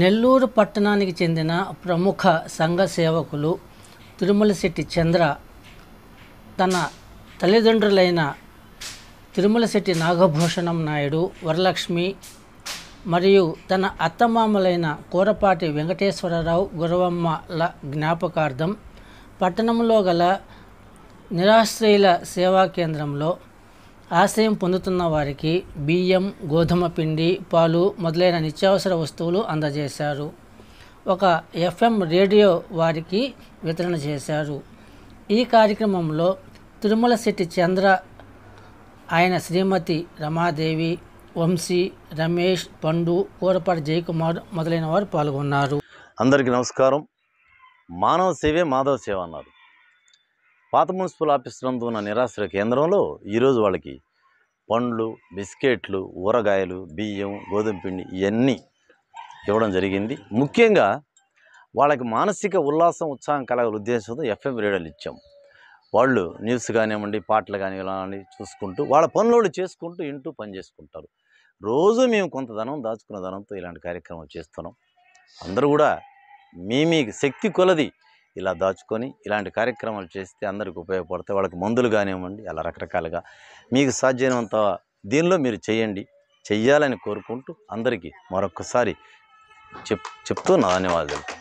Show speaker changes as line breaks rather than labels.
నెల్లూరు పట్టణానికి చెందిన ప్రముఖ సంఘ సేవకులు తిరుమలశెట్టి చంద్ర తన తల్లిదండ్రులైన తిరుమలశెట్టి నాగభూషణం నాయుడు వరలక్ష్మి మరియు తన అత్తమామలైన కూరపాటి వెంకటేశ్వరరావు గురవమ్మల జ్ఞాపకార్థం పట్టణంలో గల నిరాశ్రయుల సేవా కేంద్రంలో ఆశ్రయం పొందుతున్న వారికి బియ్యం గోధుమ పిండి పాలు మొదలైన నిత్యావసర వస్తువులు అందజేశారు ఒక ఎఫ్ఎం రేడియో వారికి వితరణ చేశారు ఈ కార్యక్రమంలో తిరుమల శెట్టి చంద్ర ఆయన శ్రీమతి రమాదేవి వంశీ రమేష్ పండు కూరపాటి జయకుమార్ మొదలైన వారు పాల్గొన్నారు అందరికీ
నమస్కారం మానవ సేవే మాధవ సేవ అన్నారు పాత మున్సిపల్ ఆఫీస్ నందు ఉన్న నిరాశ్ర కేంద్రంలో ఈరోజు వాళ్ళకి పండ్లు బిస్కెట్లు ఊరగాయలు బియ్యం గోధుమ పిండి ఇవన్నీ ఇవ్వడం జరిగింది ముఖ్యంగా వాళ్ళకి మానసిక ఉల్లాసం ఉత్సాహం కలగల ఉద్దేశంతో ఎఫ్ఎం రేడియోలు ఇచ్చాం వాళ్ళు న్యూస్ కానివ్వండి పాటలు కానివ్వండి చూసుకుంటూ వాళ్ళ పనులు చేసుకుంటూ ఇంటూ పని చేసుకుంటారు రోజు మేము కొంత ధనం దాచుకున్న ధనంతో ఇలాంటి కార్యక్రమం చేస్తున్నాం అందరూ కూడా మీ మీ శక్తి కొలది ఇలా దాచుకొని ఇలాంటి కార్యక్రమాలు చేస్తే అందరికి ఉపయోగపడతాయి వాళ్ళకి మందులు కానివ్వండి అలా రకరకాలుగా మీకు సాధ్యమైనంత దీనిలో మీరు చేయండి చెయ్యాలని కోరుకుంటూ అందరికీ మరొకసారి చెప్ చెప్తూ నా ధన్యవాదాలు